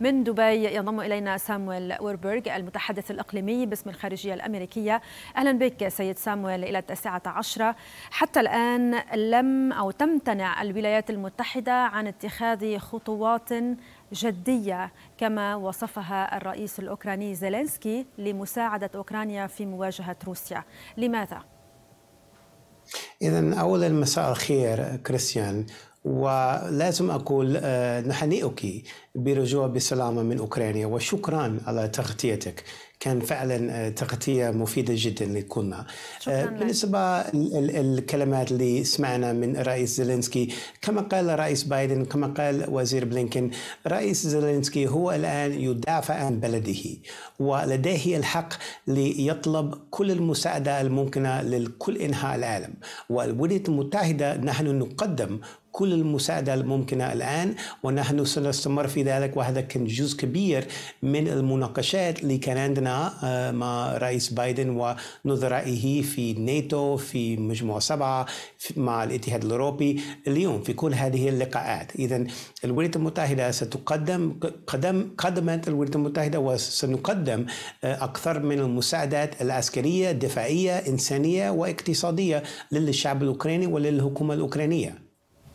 من دبي ينضم إلينا سامويل ويربرغ المتحدث الإقليمي باسم الخارجية الأمريكية أهلا بك سيد سامويل إلى التاسعة عشرة حتى الآن لم أو تمتنع الولايات المتحدة عن اتخاذ خطوات جدية كما وصفها الرئيس الأوكراني زيلينسكي لمساعدة أوكرانيا في مواجهة روسيا لماذا؟ اذا اولا مساء الخير كريستيان ولازم أقول آه، نهنئك برجوع بسلامة من أوكرانيا وشكرا على تغطيتك كان فعلا آه، تغطيه مفيده جدا لكلنا آه، بالنسبه للكلمات اللي سمعنا من رئيس زيلينسكي كما قال رئيس بايدن كما قال وزير بلينكن رئيس زيلينسكي هو الان يدافع عن بلده ولديه الحق ليطلب كل المساعده الممكنه لكل انحاء العالم والولايات المتحده نحن نقدم كل المساعدة الممكنة الآن ونحن سنستمر في ذلك وهذا كان جزء كبير من المناقشات اللي كان عندنا آه، مع رئيس بايدن ونظرائه في ناتو في مجموعة سبعة مع الاتحاد الأوروبي اليوم في كل هذه اللقاءات إذا الولايات المتحدة ستقدم قدم قدمت الولايات المتحدة وسنقدم آه، أكثر من المساعدات العسكرية الدفاعية إنسانية واقتصادية للشعب الأوكراني وللحكومة الأوكرانية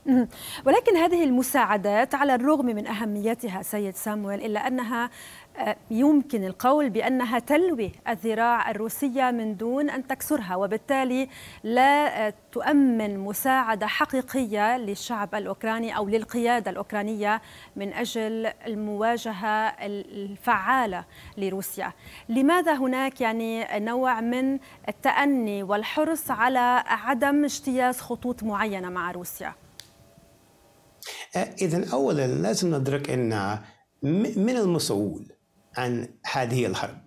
ولكن هذه المساعدات على الرغم من أهميتها سيد سامويل إلا أنها آه، يمكن القول بأنها تلوي الذراع الروسية من دون أن تكسرها وبالتالي لا آه، تؤمن مساعدة حقيقية للشعب الأوكراني أو للقيادة الأوكرانية من أجل المواجهة الفعالة لروسيا لماذا هناك يعني نوع من التأني والحرص على عدم اجتياز خطوط معينة مع روسيا؟ آه، إذا أولا لازم ندرك أن من المسؤول عن هذه الحرب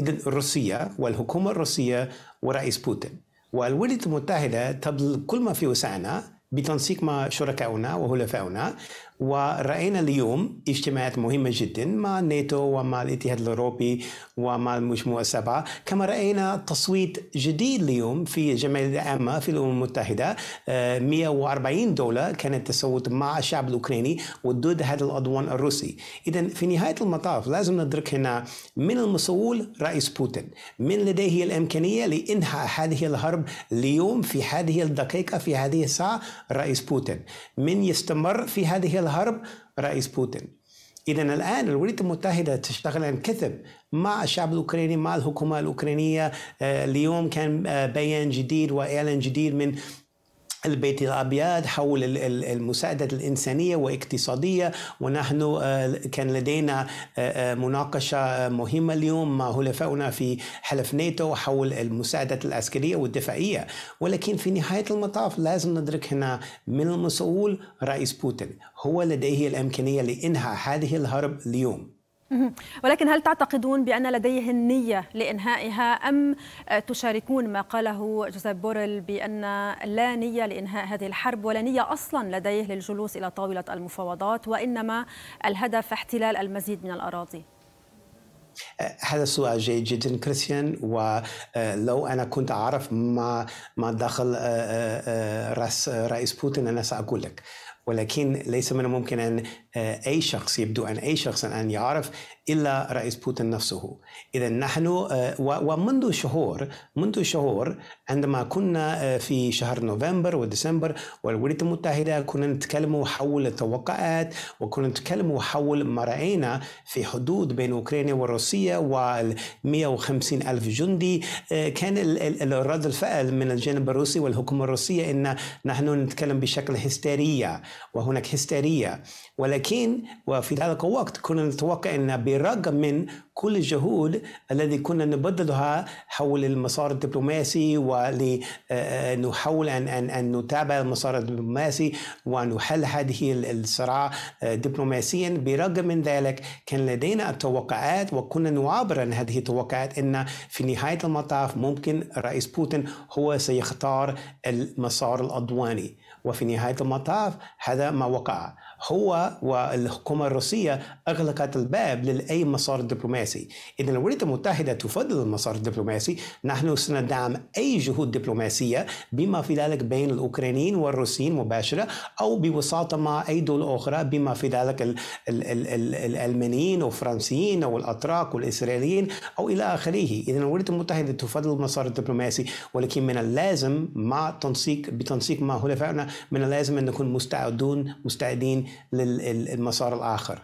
إذا روسيا والحكومة الروسية ورئيس بوتين والولايات المتحدة تبذل كل ما في وسعنا بتنسيق مع شركائنا وحلفائنا ورأينا اليوم اجتماعات مهمة جدا مع الناتو ومع الاتحاد الأوروبي ومع المجموعة السبعة كما رأينا تصويت جديد اليوم في الجمعية العامة في الأمم المتحدة 140 آه، دولة كانت تصوت مع الشعب الأوكراني وضد هذا العدوان الروسي إذا في نهاية المطاف لازم ندرك هنا من المسؤول رئيس بوتين من لديه الإمكانية لإنهاء هذه الحرب اليوم في هذه الدقيقة في هذه الساعة رئيس بوتين من يستمر في هذه الحرب الهرب رئيس بوتين إذا الآن الولايات المتحدة تشتغل عن كثب مع الشعب الأوكراني مع الحكومة الأوكرانية آه، اليوم كان آه، بيان جديد وإعلان جديد من البيت الابيض حول المساعده الانسانيه واقتصاديه ونحن آه، كان لدينا آه، آه، مناقشه مهمه اليوم مع حلفائنا في حلف ناتو حول المساعده العسكريه والدفاعيه ولكن في نهايه المطاف لازم ندرك هنا من المسؤول رئيس بوتين هو لديه الامكانيه لانهاء هذه الحرب اليوم ولكن هل تعتقدون بأن لديه النية لإنهائها أم تشاركون ما قاله جوزيف بوريل بأن لا نية لإنهاء هذه الحرب ولا نية أصلا لديه للجلوس إلى طاولة المفاوضات وإنما الهدف احتلال المزيد من الأراضي؟ هذا سؤال جيد جدا كريستيان ولو انا كنت اعرف ما ما داخل آه، آه، آه، راس رئيس بوتين انا ساقول لك ولكن ليس من الممكن أن آه، أي شخص يبدو أن أي شخص أن يعرف إلا رئيس بوتين نفسه إذا نحن آه، ومنذ شهور منذ شهور عندما كنا آه، في شهر نوفمبر وديسمبر والولايات المتحدة كنا نتكلم حول التوقعات وكنا نتكلم حول ما رأينا في حدود بين أوكرانيا وروسيا وال 150 ألف جندي كان رد الفعل من الجانب الروسي والحكومة الروسية أن نحن نتكلم بشكل هستيرية وهناك هستيرية ولكن وفي ذلك الوقت كنا نتوقع أن بالرغم من كل الجهود الذي كنا نبذلها حول المسار الدبلوماسي ولنحاول آه، آه، أن, أن, أن نتابع المسار الدبلوماسي ونحل هذه الصراع آه، دبلوماسيا برغم من ذلك كان لدينا التوقعات وكنا نعبر عن هذه التوقعات أن في نهاية المطاف ممكن رئيس بوتين هو سيختار المسار الأضواني وفي نهاية المطاف هذا ما وقع هو والحكومة الروسية أغلقت الباب لأي مسار دبلوماسي إذا الولايات المتحدة تفضل المسار الدبلوماسي نحن سندعم أي جهود دبلوماسية بما في ذلك بين الأوكرانيين والروسيين مباشرة أو بوساطة مع أي دول أخرى بما في ذلك الـ الـ الـ الـ الألمانيين والفرنسيين أو الأتراك والإسرائيليين أو إلى آخره إذا الولايات المتحدة تفضل المسار الدبلوماسي ولكن من اللازم مع تنسيق بتنسيق مع حلفائنا من اللازم أن نكون مستعدون مستعدين للمسار الاخر.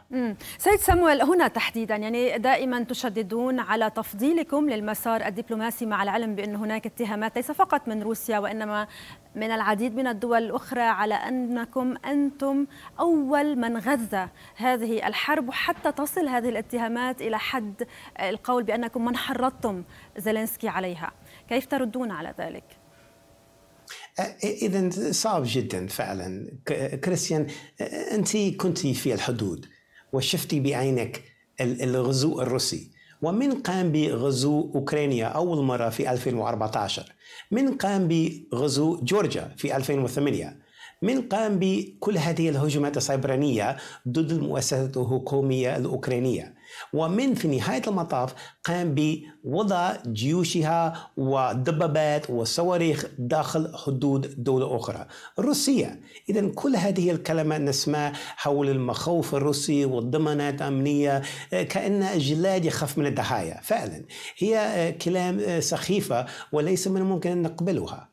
سيد سامويل هنا تحديدا يعني دائما تشددون على تفضيلكم للمسار الدبلوماسي مع العلم بان هناك اتهامات ليس فقط من روسيا وانما من العديد من الدول الاخرى على انكم انتم اول من غذى هذه الحرب وحتى تصل هذه الاتهامات الى حد القول بانكم من حرضتم زيلينسكي عليها، كيف تردون على ذلك؟ اذا صعب جدا فعلا كريستيان انت كنت في الحدود وشفتي بعينك الغزو الروسي ومن قام بغزو اوكرانيا اول مره في 2014 من قام بغزو جورجيا في 2008 من قام بكل هذه الهجمات السيبرانية ضد المؤسسات الحكومية الأوكرانية ومن في نهاية المطاف قام بوضع جيوشها ودبابات وصواريخ داخل حدود دولة أخرى روسيا إذا كل هذه الكلمة نسمع حول المخاوف الروسي والضمانات الأمنية آه، كأن الجلاد يخاف من الضحايا فعلا هي آه، كلام آه، سخيفة وليس من الممكن أن نقبلها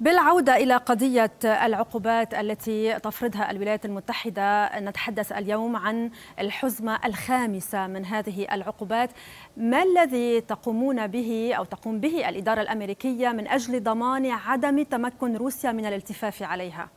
بالعودة إلى قضية العقوبات التي تفرضها الولايات المتحدة نتحدث اليوم عن الحزمة الخامسة من هذه العقوبات ما الذي تقومون به أو تقوم به الإدارة الأمريكية من أجل ضمان عدم تمكن روسيا من الالتفاف عليها؟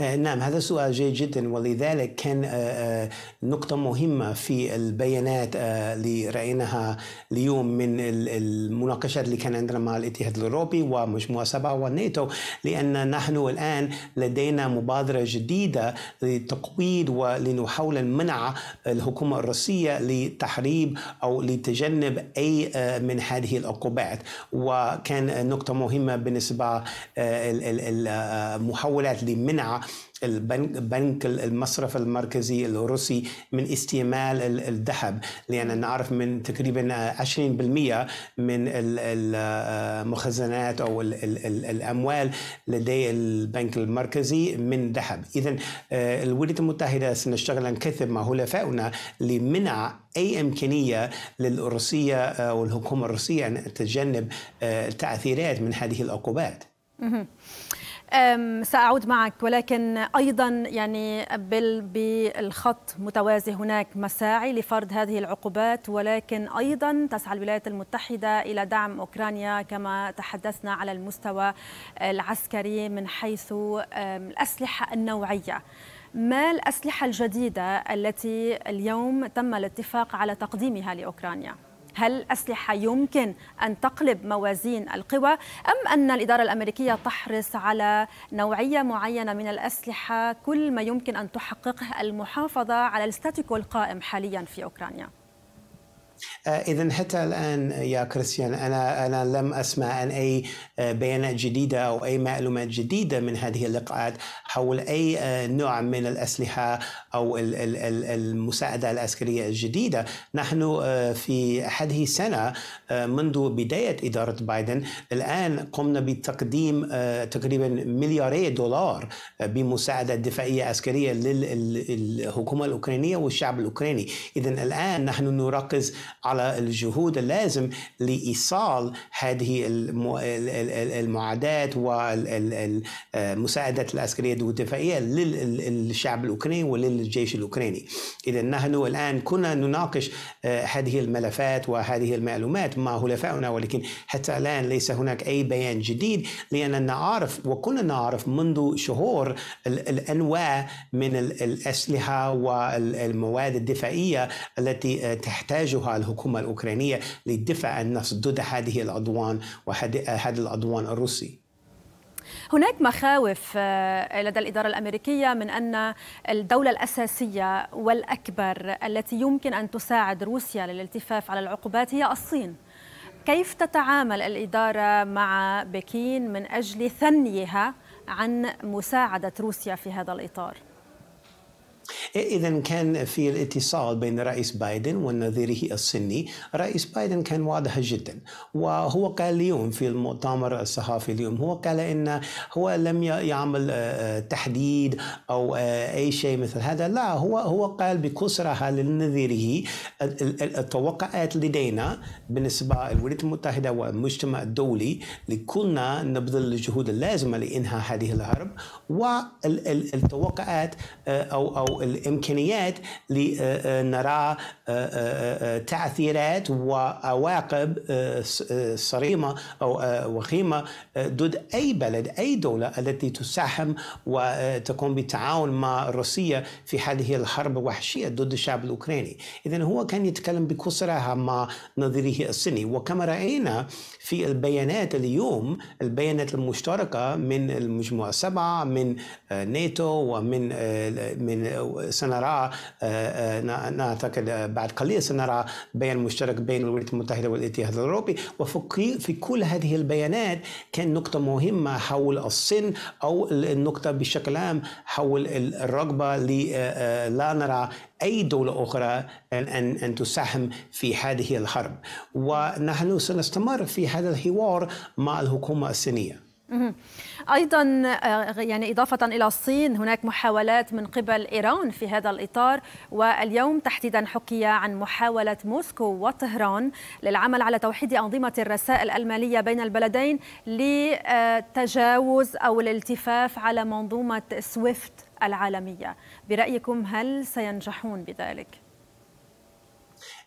آه، نعم هذا سؤال جيد جدا ولذلك كان آه، آه، نقطة مهمة في البيانات اللي رأيناها اليوم من المناقشات اللي كان عندنا مع الاتحاد الأوروبي ومجموعة سبعة والناتو لأن نحن الآن لدينا مبادرة جديدة لتقويض ولنحاول منع الحكومة الروسية لتحريب أو لتجنب أي من هذه العقوبات وكان نقطة مهمة بالنسبة المحاولات لمنع البنك بنك المصرف المركزي الروسي من استعمال الذهب لان نعرف من تقريبا 20% من المخزنات او الاموال لدي البنك المركزي من ذهب اذا آه، الولايات المتحده سنشتغل عن كثب مع حلفائنا لمنع اي امكانيه للروسيه آه، والحكومه الروسيه ان تتجنب التعثيرات آه، من هذه العقوبات سأعود معك ولكن أيضا يعني بالخط متوازي هناك مساعي لفرض هذه العقوبات ولكن أيضا تسعى الولايات المتحدة إلى دعم أوكرانيا كما تحدثنا على المستوى العسكري من حيث الأسلحة النوعية ما الأسلحة الجديدة التي اليوم تم الاتفاق على تقديمها لأوكرانيا؟ هل أسلحة يمكن أن تقلب موازين القوى أم أن الإدارة الأمريكية تحرص على نوعية معينة من الأسلحة كل ما يمكن أن تحققه المحافظة على الستاتيكو القائم حاليا في أوكرانيا؟ آه، اذا حتى الان يا كريستيان انا انا لم اسمع عن اي آه، بيانات جديده او اي معلومات جديده من هذه اللقاءات حول اي آه، نوع من الاسلحه او المساعده العسكريه الجديده نحن في هذه السنه منذ بدايه اداره بايدن الان قمنا بتقديم تقريبا ملياري دولار بمساعده دفاعيه عسكريه للحكومه الاوكرانيه والشعب الاوكراني اذا الان نحن نركز على على الجهود اللازم لإيصال هذه المعاداة والمساعدات العسكرية والدفاعية للشعب الأوكراني وللجيش الأوكراني إذا نحن الآن كنا نناقش آه، هذه الملفات وهذه المعلومات مع حلفائنا ولكن حتى الآن ليس هناك أي بيان جديد لأننا نعرف وكنا نعرف منذ شهور الأنواع من الأسلحة والمواد الدفاعية التي آه، تحتاجها الحكومة الحكومة الأوكرانية للدفع عن النفس ضد هذه العدوان وهذا العدوان الروسي هناك مخاوف آه، لدى الإدارة الأمريكية من أن الدولة الأساسية والأكبر التي يمكن أن تساعد روسيا للالتفاف على العقوبات هي الصين كيف تتعامل الإدارة مع بكين من أجل ثنيها عن مساعدة روسيا في هذا الإطار؟ إذا كان في الاتصال بين رئيس بايدن ونظيره الصيني رئيس بايدن كان واضح جدا وهو قال اليوم في المؤتمر الصحفي اليوم هو قال إن هو لم يعمل آه، آه، تحديد أو آه، أي شيء مثل هذا لا هو هو قال بكل صراحة لنظيره التوقعات لدينا بالنسبة للولايات المتحدة والمجتمع الدولي لكلنا نبذل الجهود اللازمة لإنهاء هذه الحرب والتوقعات أو أو الامكانيات لنرى آه، آه، آه، تاثيرات وعواقب صريمه او وخيمه ضد اي بلد اي دوله التي تساهم وتقوم بالتعاون مع روسيا في هذه الحرب الوحشيه ضد الشعب الاوكراني، اذا هو كان يتكلم بكسرها مع نظيره الصيني وكما راينا في البيانات اليوم البيانات المشتركه من المجموعه السبعه من ناتو ومن من سنرى آه، آه، نعتقد آه، بعد قليل سنرى بيان مشترك بين الولايات المتحدة والاتحاد الأوروبي وفي كل هذه البيانات كان نقطة مهمة حول الصين أو النقطة بشكل عام حول الرغبة لا نرى أي دولة أخرى أن, أن, أن تساهم في هذه الحرب ونحن سنستمر في هذا الحوار مع الحكومة الصينية ايضا آه، يعني اضافه الى الصين هناك محاولات من قبل ايران في هذا الاطار واليوم تحديدا حكي عن محاوله موسكو وطهران للعمل على توحيد انظمه الرسائل الماليه بين البلدين لتجاوز او الالتفاف على منظومه سويفت العالميه برايكم هل سينجحون بذلك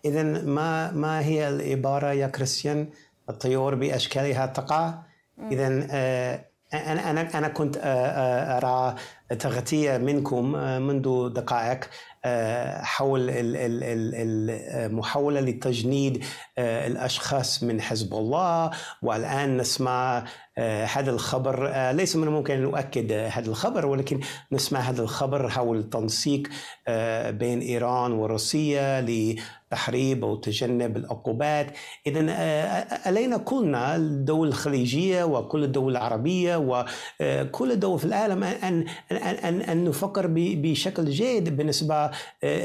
اذا ما ما هي العباره يا كريستيان الطيور باشكالها تقع اذا آه، انا انا انا كنت آه، آه، ارى تغطية منكم آه، منذ دقائق آه، حول المحاولة لتجنيد آه، الأشخاص من حزب الله والآن نسمع هذا الخبر ليس من الممكن أن نؤكد هذا الخبر ولكن نسمع هذا الخبر حول تنسيق بين إيران وروسيا لتحريب أو تجنب العقوبات إذا علينا كلنا الدول الخليجية وكل الدول العربية وكل الدول في العالم أن ان ان ان نفكر بشكل جيد بالنسبه آه،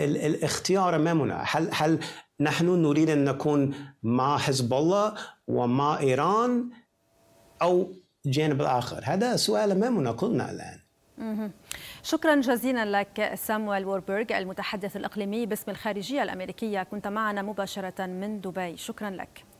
الاختيار امامنا هل هل نحن نريد ان نكون مع حزب الله ومع ايران او جانب الاخر هذا سؤال امامنا كلنا الان شكرا جزيلا لك سامويل ووربرغ المتحدث الاقليمي باسم الخارجيه الامريكيه كنت معنا مباشره من دبي شكرا لك